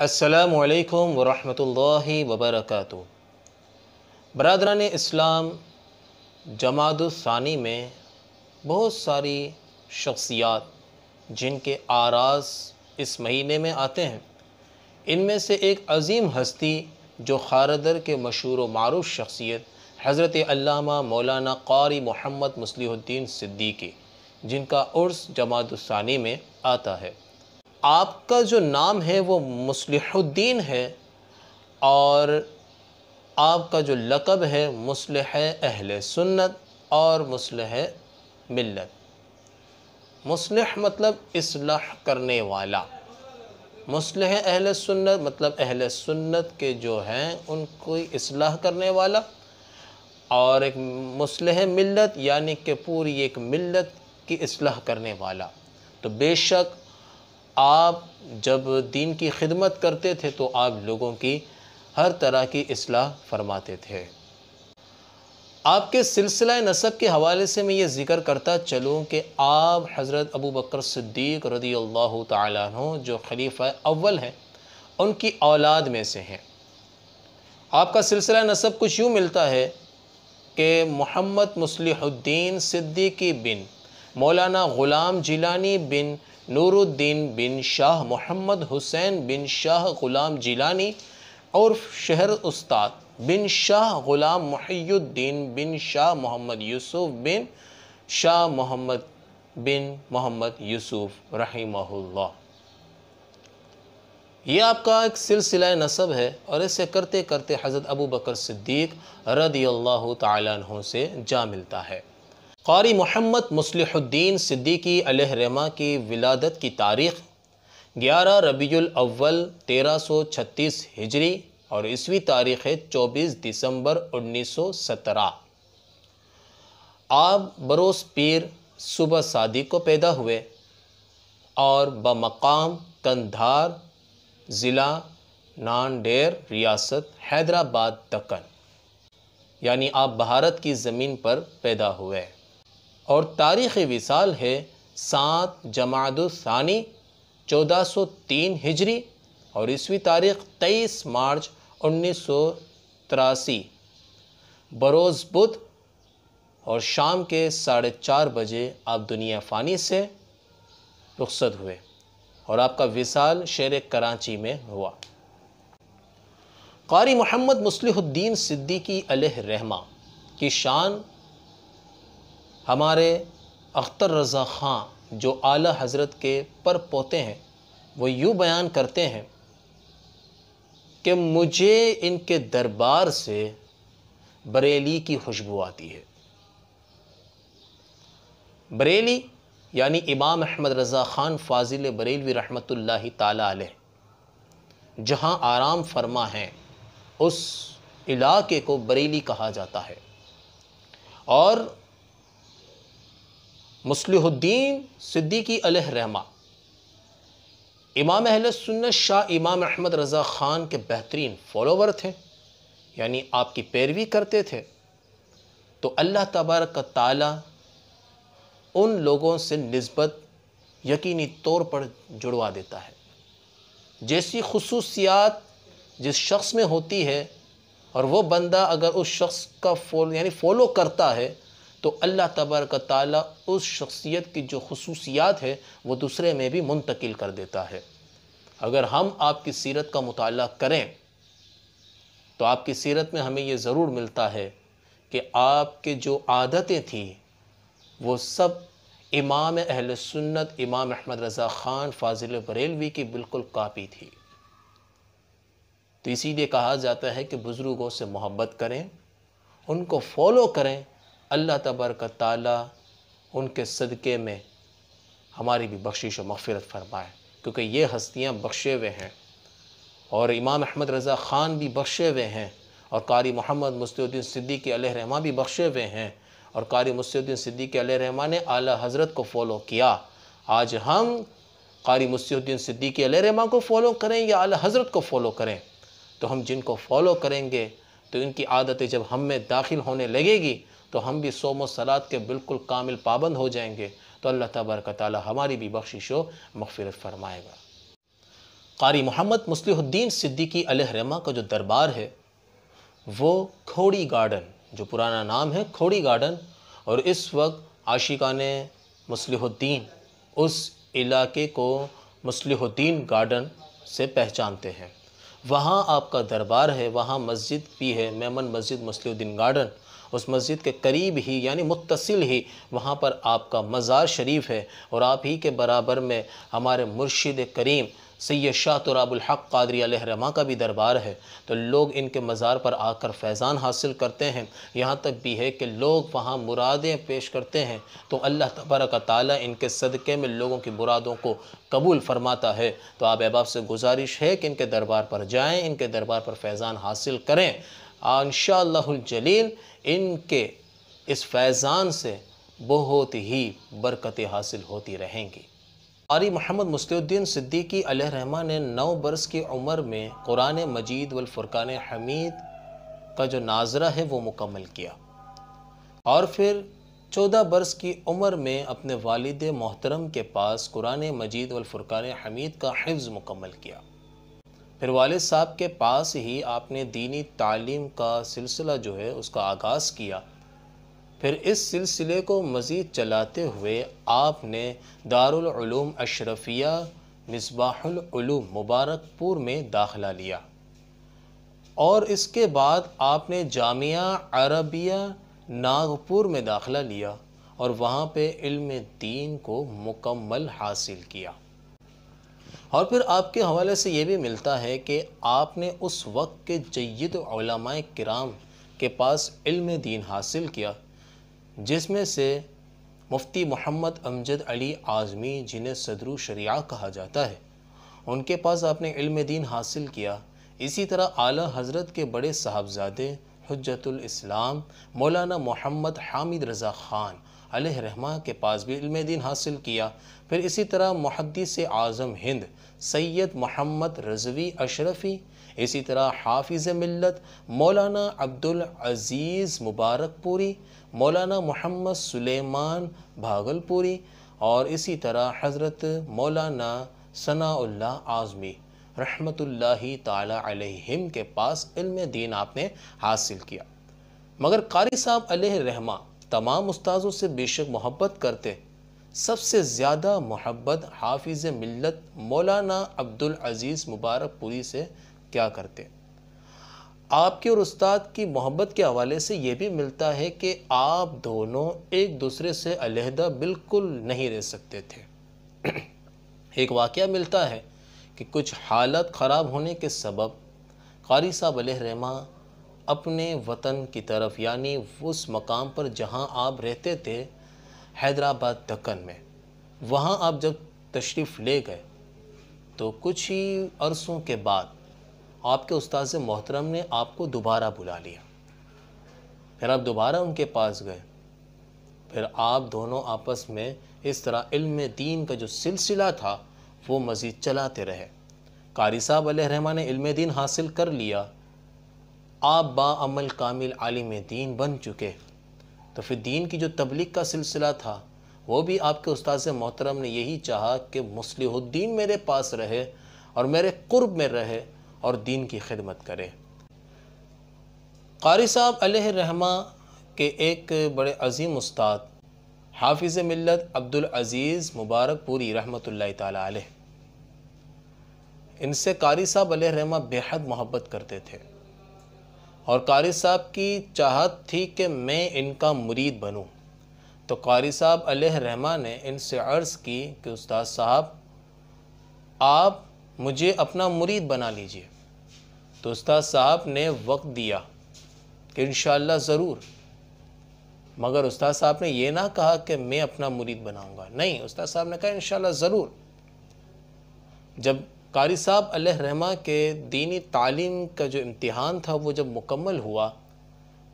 असलकम वरहमल वबरक बरदरान इस्लाम जमादानी में बहुत सारी शख्सियात जिनके आराज इस महीने में आते हैं इनमें से एक अजीम हस्ती जो खारदर के मशहूर मरूफ़ शख्सियत हज़रत अल्लामा मौलाना कारी मोहम्मद मसलीद्दीन सिद्दीकी जिनका उर्स जमादानी में आता है आपका जो नाम है वो मुसलहुद्दीन है और आपका जो लकब है मुसलह अहल सुन्नत और मुसलह मिलत मुसलह मतलब इसलह करने वाला मुसलह अहल सुन्नत मतलब अहल सुन्नत के जो हैं उनको इसलाह करने वाला और एक मुसलह मिलत यानी कि पूरी एक मिलत की इसलाह करने वाला तो बेशक आप जब दीन की खिदमत करते थे तो आप लोगों की हर तरह की असलाह फरमाते थे आपके सिलसिला नसब के हवाले से मैं ये ज़िक्र करता चलूँ कि आप हज़रत अबू बकर सिद्दीक रदी अल्लाह तु जो खलीफा अव्वल हैं उनकी औलाद में से हैं आपका सिलसिला नसब कुछ यूँ मिलता है कि मोहम्मद मुसलहुद्दीन सिद्दीकी बिन मौलाना ग़ुलाम जिलानी बिन नूरुद्दीन बिन शाह मोहम्मद हुसैन बिन शाह ग़ुलाम जिलानी और शहर उस्ताद बिन शाह ग़ुलाम मुहैुद्दीन बिन शाह मोहम्मद यूसुफ बिन शाह मोहम्मद बिन मोहम्मद यूसुफ रहीमहुल्ला ये आपका एक सिलसिला नसब है और इसे करते करते हज़रत अबू बकर सिद्दीक रदी अल्लाह तहों से जा मिलता है कारी मोहम्मद मुसलहुद्दीन सिद्दीकी अलहरमा की विलादत की तारीख़ ग्यारह रबी अव्वल तेरह सौ छत्तीस हिजरी और इसवी तारीख़ है चौबीस दिसंबर उन्नीस सौ सत्रह आप बरोस पीर सुबह शादी को पैदा हुए और बमकाम कंधार ज़िला नानडेर रियासत हैदराबाद दक्कन यानी आप भारत की ज़मीन पर पैदा हुए और तारीख़ विसाल है सात जमादानी चौदह सौ तीन हिजरी और इसवी तारीख़ तेईस मार्च उन्नीस सौ तिरासी बरोज़ बुध और शाम के साढ़े चार बजे आप दुनिया फ़ानी से रुखसत हुए और आपका विसाल शेर कराची में हुआ कारी मोहम्मद मुसलुद्दीन सिद्दीकी अलह रहमा की शान हमारे अख्तर रज़ा ख़ान जो आला हज़रत के पर पोते हैं वो यूँ बयान करते हैं कि मुझे इनके दरबार से बरेली की खुशबू आती है बरेली यानी इमाम अहमद रज़ा ख़ान फ़ाजिल बरेलवी रहमत ला जहाँ आराम फरमा है उस इलाके को बरेली कहा जाता है और मुसलहुद्दीन सिद्दीकी रहमा इमाम अहल सुन्न शाह इमाम अहमद रज़ा ख़ान के बेहतरीन फॉलोवर थे यानी आपकी पैरवी करते थे तो अल्लाह तबारक ताला उन लोगों से नस्बत यकीनी तौर पर जुड़वा देता है जैसी खसूसियात जिस शख्स में होती है और वो बंदा अगर उस शख्स का फॉलो यानी फ़ॉलो करता है तो अल्लाह तबरक ताली उस शख्सियत की जो खसूसियात है वो दूसरे में भी मुंतकिल कर देता है अगर हम आपकी सीरत का मताल करें तो आपकी सीरत में हमें ये ज़रूर मिलता है कि आपके जो आदतें थी वो सब इमाम अहल सुन्नत इमाम अहमद रज़ा ख़ान फाजिल बरेलवी की बिल्कुल कापी थी तो इसीलिए कहा जाता है कि बुज़ुर्गों से मोहब्बत करें उनको फॉलो करें अल्लाह तबरक ताली उनके सदक़े में हमारी भी बख्शिश और मफ़रत फरमाए क्योंकि ये हस्तियाँ बख्शे हुए हैं और इमाम अहमद रज़ा ख़ान भी बख्शे हुए हैं और कारी मोहम्मद मुस्तुद्दीन सिद्दीकी रहमा भी बख्शे हुए हैं और कारी मुस्तुद्दीन सिद्दीकी रहमा ने आला हज़रत को फ़ॉलो किया आज हम कारी मुस्तुद्दीन सिद्दीकी रहमा को फ़ॉलो करें या आला हज़रत को फ़ॉलो करें तो हम जिनको फ़ॉलो करेंगे तो इनकी आदतें जब हम में दाखिल होने लगेगी तो हम भी सोम सलात के बिल्कुल कामिल पाबंद हो जाएंगे तो अल्लाह तबारक ताली हमारी भी बख्शिश व फरमाएगा कारी मोहम्मद मुसलुद्दीन सिद्दीकी अलहरमा का जो दरबार है वो खोड़ी गार्डन जो पुराना नाम है खोड़ी गार्डन और इस वक्त आशिका ने मुसलुद्दीन उस इलाके को मुसलुद्दीन गार्डन से पहचानते हैं वहाँ आपका दरबार है वहाँ मस्जिद भी है मेमन मस्जिद मसलुद्दीन गार्डन उस मस्जिद के करीब ही यानी मुतसिल ही वहाँ पर आपका मज़ार शरीफ है और आप ही के बराबर में हमारे मुर्शिद करीम सैद शाह हक कादरी रहमा का भी दरबार है तो लोग इनके मज़ार पर आकर फैज़ान हासिल करते हैं यहाँ तक भी है कि लोग वहाँ मुरादें पेश करते हैं तो अल्लाह तबरक ताली इनके सदक़े में लोगों की मुरादों को कबूल फरमाता है तो आप अहबाब से गुजारिश है कि इनके दरबार पर जाएँ इनके दरबार पर फैज़ान हासिल करें इन शलील इनके इस फैज़ान से बहुत ही बरकतें हासिल होती रहेंगी कारी मोहम्मद मुस्तुद्दीन सिद्दीकी रहमा ने नौ बरस की उम्र में कुरान मजीद वलफ़ुरक़ान हमीद का जो नाजरा है वो मुकम्मल किया और फिर चौदह बरस की उम्र में अपने वालद मोहतरम के पास कुरान मजीद वफ़ुरान हमीद का हिफ्ज़ मुकम्मल किया फिर वालद साहब के पास ही आपने दीनी तालीम का सिलसिला जो है उसका आगाज़ किया फिर इस सिलसिले को मज़ीद चलाते हुए आपने दारुलूम अशरफिया मिसबाहलूम मुबारकपुर में दाखला लिया और इसके बाद आपने जामिया अरबिया नागपुर में दाखला लिया और वहाँ पे इल्म दीन को मुकम्मल हासिल किया और फिर आपके हवाले से ये भी मिलता है कि आपने उस वक्त के जयद कराम के पास इल्म दीन हासिल किया जिसमें से मुफ्ती मोहम्मद अमजद अली आज़मी जिन्हें सदरु शरिया कहा जाता है उनके पास आपने इल्म दीन हासिल किया इसी तरह आला हज़रत के बड़े साहबजादे हजतुल इस्लाम मौलाना मोहम्मद हामिद रज़ा ख़ान रहमा के पास भी इल्म दिन हासिल किया फिर इसी तरह मुहदस आज़म हिंद सैयद मोहम्मद रजवी अशरफ़ी इसी तरह हाफिज़ मिलत मौलाना अब्दुल अज़ीज़ मुबारकपुरी मौलाना मोहम्मद सुलेमान भागलपुरी और इसी तरह हज़रत मौलाना सनाउल्ला आज़मी रहमतुल्ला तम के पास इल्म दीन आपने हासिल किया मगर कारी साहब रहमा तमाम उस्ताजों से बेशक मोहब्बत करते सबसे ज़्यादा मोहब्बत हाफिज़ मिलत मौलाना अब्दुल अज़ीज़ मुबारकपुरी से क्या करते आपके और उस्ताद की मोहब्बत के हवाले से ये भी मिलता है कि आप दोनों एक दूसरे से अलहदा बिल्कुल नहीं रह सकते थे एक वाक़ मिलता है कि कुछ हालत ख़राब होने के सबब कारी साहब रहमा अपने वतन की तरफ यानी उस मकाम पर जहां आप रहते थे हैदराबाद दक्कन में वहां आप जब तशरीफ़ ले गए तो कुछ ही अरसों के बाद आपके उस्ताद मोहतरम ने आपको दोबारा बुला लिया फिर आप दोबारा उनके पास गए फिर आप दोनों आपस में इस तरह इल्म दीन का जो सिलसिला था वो मज़ीद चलाते रहे कारी साहब रहमान ने इल्म दीन हासिल कर लिया आप बामल कामिल आलिम दीन बन चुके तो फिर दीन की जो तबलीग का सिलसिला था वो भी आपके उस्ताद मोहतरम ने यही चाहा कि मुसलहुद्दीन मेरे पास रहे और मेरे कुर्ब में रहे और दीन की खिदमत करे कारी साहब रहमा के एक बड़े अजीम उस्ताद हाफिज़ मिलत अब्दुल अजीज़ मुबारकपुरी रहमत ला इनसे कारी साहब रहमा बेहद मोहब्बत करते थे और कारी साहब की चाहत थी कि मैं इनका मुरीद बनूं तो कारी साहब रहमा ने इनसे अर्ज़ की कि उस्ताद साहब आप मुझे अपना मुरीद बना लीजिए तो उस्ताद साहब ने वक्त दिया कि इन ज़रूर मगर उस्ताद साहब ने यह ना कहा कि मैं अपना मुरीद बनाऊंगा नहीं उस्ताद साहब ने कहा इन ज़रूर जब कारी साहब रहमा के दीनी तालीम का जो इम्तहान था वो जब मुकम्मल हुआ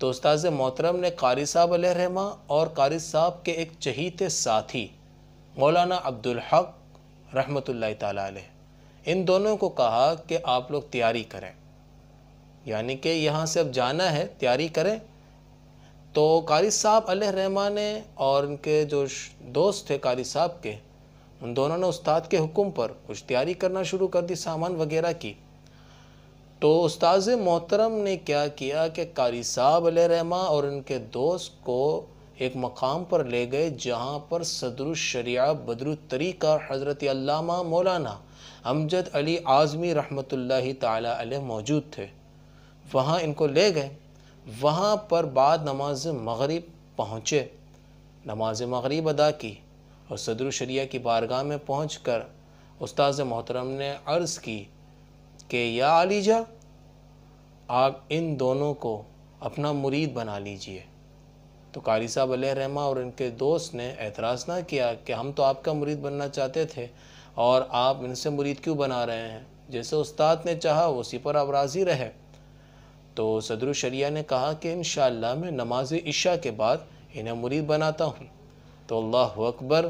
तो उस्ताद मोहतरम ने कारी साहब रहमा और कारी साहब के एक चहीते साथी मौलाना अब्दुल हक रहमतुल्लाह इन दोनों को कहा कि आप लोग तैयारी करें यानी कि यहाँ से अब जाना है तैयारी करें तो कारी साहब रहमा ने और उनके जो दोस्त थे कारी साहब के उन दोनों ने उस्ताद के हुक्म पर कुछ तैयारी करना शुरू कर दी सामान वगैरह की तो उस्ताद मोहतरम ने क्या किया कि कारी साहब रहमा और उनके दोस्त को एक मकाम पर ले गए जहाँ पर सदरुशरिया बदरुतरीका हज़रत अल्लामा मौलाना अमजद अली आज़मी रहमत ला मौजूद थे वहाँ इनको ले गए वहाँ पर बाद नमाज मग़रब पहुँचे नमाज मगरब अदा की और शरिया की बारगाह में पहुँच कर उस्ताज मोहतरम ने अर्ज़ की कि या आलीजा आप इन दोनों को अपना मुरीद बना लीजिए तो कारी साहब रहमा और इनके दोस्त ने एतराज़ ना किया कि हम तो आपका मुरीद बनना चाहते थे और आप इनसे मुरीद क्यों बना रहे हैं जैसे उस्ताद ने चाहा उसी पर आप राज़ी रहे तो सदरुशरिया ने कहा कि इन मैं नमाज इशा के बाद इन्हें मुरीद बनाता हूँ तो अल्लाह अकबर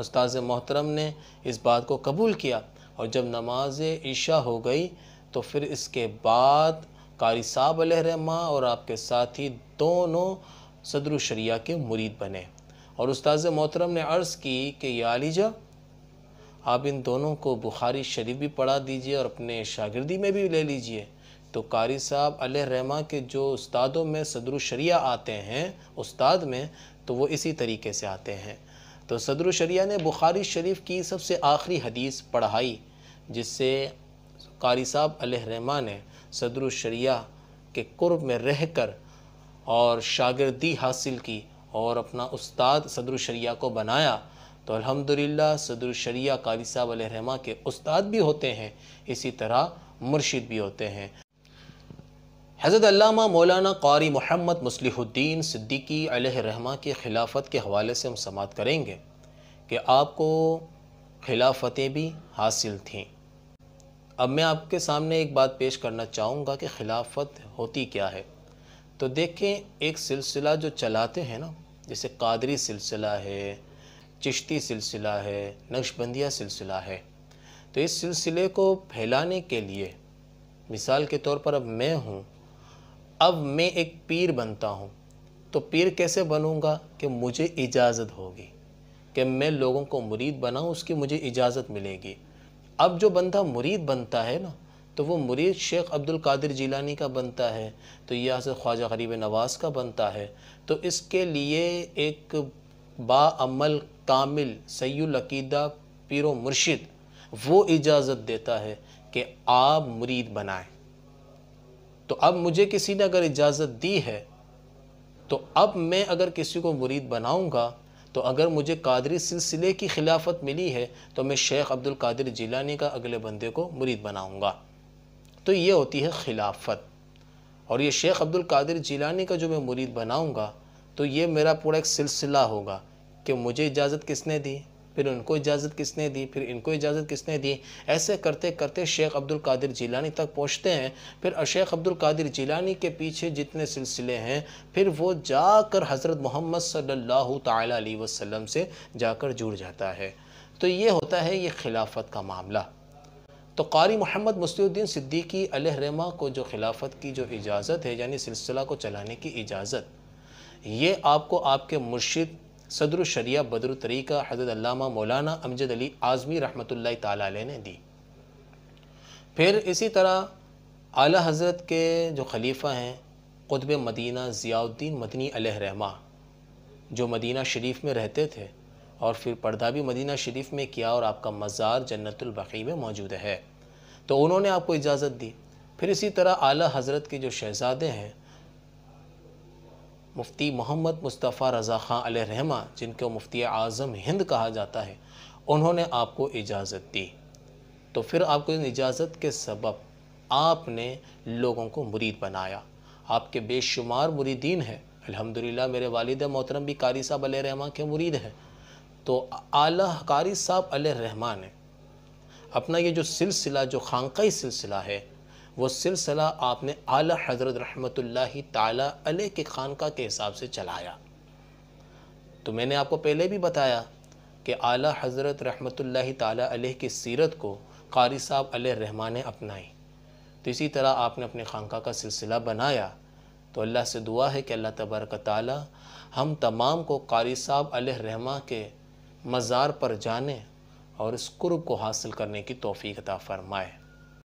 उस्ताद मोहतरम ने इस बात को कबूल किया और जब नमाज ईशा हो गई तो फिर इसके बाद कारी साहब रहमा और आपके साथी दोनों सदर शरिया के मुरीद बने और उस्ताद मोहतरम ने अर्ज़ की कि यालिजा आप इन दोनों को बुखारी शरीफ भी पढ़ा दीजिए और अपने शागिर्दी में भी ले लीजिए तो कारी साहब रहमा के जो उस्तादों में सदरुशरिया आते हैं उस्ताद में तो वो इसी तरीके से आते हैं तो सदरुशरिया ने बुखारी शरीफ की सबसे आखिरी हदीस पढ़ाई जिससे कारी साहब रहमा ने सदरुशरिया के कुर्ब में रह कर और शागिर्दी हासिल की और अपना उस्ताद सदरुशरिया को बनाया तो अल्हम्दुलिल्लाह सदरुशरिया कारी साहब रहमा के उस्ताद भी होते हैं इसी तरह मुर्शिद भी होते हैं हज़रत मौलाना कारी मोहम्मद मसलहुद्दीन सिद्दीकी रहमा की खिलाफत के हवाले से हम समात करेंगे कि आपको खिलाफतें भी हासिल थीं अब मैं आपके सामने एक बात पेश करना चाहूँगा कि खिलाफत होती क्या है तो देखें एक सिलसिला जो चलाते हैं ना जैसे कादरी सिलसिला है चिश्ती सिलसिला है नक्शबंदिया सिलसिला है तो इस सिलसिले को फैलाने के लिए मिसाल के तौर पर अब मैं हूँ अब मैं एक पीर बनता हूँ तो पीर कैसे बनूँगा कि मुझे इजाज़त होगी कि मैं लोगों को मुरीद बनाऊँ उसकी मुझे इजाज़त मिलेगी अब जो बंदा मुरीद बनता है ना तो वो मुरीद शेख अब्दुल कादिर जिलानी का बनता है तो यह से ख्वाजा गरीब नवाज़ का बनता है तो इसके लिए एक बामल कामिल सैदा पिर मुर्शिद वो इजाज़त देता है कि आप मुरीद बनाएं तो अब मुझे किसी ने अगर इजाज़त दी है तो अब मैं अगर किसी को मुरीद बनाऊँगा तो अगर मुझे कादरी सिलसिले की खिलाफत मिली है तो मैं शेख अब्दुल कादिर जिलानी का अगले बंदे को मुरीद बनाऊँगा तो ये होती है खिलाफत और ये शेख अब्दुल कादिर जिलानी का जो मैं मुरीद बनाऊँगा तो ये मेरा पूरा एक सिलसिला होगा कि मुझे इजाज़त किसने दी फिर उनको इजाज़त किसने दी फिर इनको इजाज़त किसने दी ऐसे करते करते शेख अब्दुल कादिर जिलानी तक पहुँचते हैं फिर शेख अब्दुल कादिर जिलानी के पीछे जितने सिलसिले हैं फिर वो जाकर हज़रत मोहम्मद सल्लल्लाहु अलैहि वसल्लम से जाकर जुड़ जाता है तो ये होता है ये खिलाफत का मामला तो कारी मोहम्मद मुस्तुद्दीन सिद्दीकी रहमा को जो खिलाफत की जो इजाज़त है यानी सिलसिला को चलाने की इजाज़त ये आपको आपके मुर्शिद सदर शरिया बदर तरीक़ा हज़रत मौलाना अमजद अली आज़मी रहमत ला ने दी फिर इसी तरह आला हज़रत के जो खलीफ़ा हैं खुतब मदीना ज़ियाउद्दीन मदनी रहमा जो मदीना शरीफ में रहते थे और फिर पर्दा भी मदीना शरीफ में किया और आपका मज़ार जन्नतबकी में मौजूद है तो उन्होंने आपको इजाज़त दी फिर इसी तरह आला हज़रत के जो शहज़ादे हैं मुफ्ती मोहम्मद मुस्तफ़ा रज़ा ख़ान रहमा जिनको मुफ्ती आज़म हिंद कहा जाता है उन्होंने आपको इजाज़त दी तो फिर आपको इन इजाज़त के सबब आपने लोगों को मुरीद बनाया आपके बेशुमार मुरीदीन हैं अल्हम्दुलिल्लाह मेरे वालिद मोहतरम भी कारी साहब अल रहमा के मुरीद हैं तो आला कारी साहब अल रहमा ने अपना ये जो सिलसिला जो खानकई सिलसिला है वो सिलसिला आपने आला हज़रत रहमत ताला के खानका के हिसाब से चलाया तो मैंने आपको पहले भी बताया कि आला हज़रत रहमत ताला की सीरत को कारी साहब रहमान ने अपनाई तो इसी तरह आपने अपने खानका का सिलसिला बनाया तो अल्लाह से दुआ है कि अल्लाह तबारक ताली हम तमाम को कारी साहब रहमा के मज़ार पर जाने और इस कुर्ब को हासिल करने की तोफ़ी अता फ़रमाए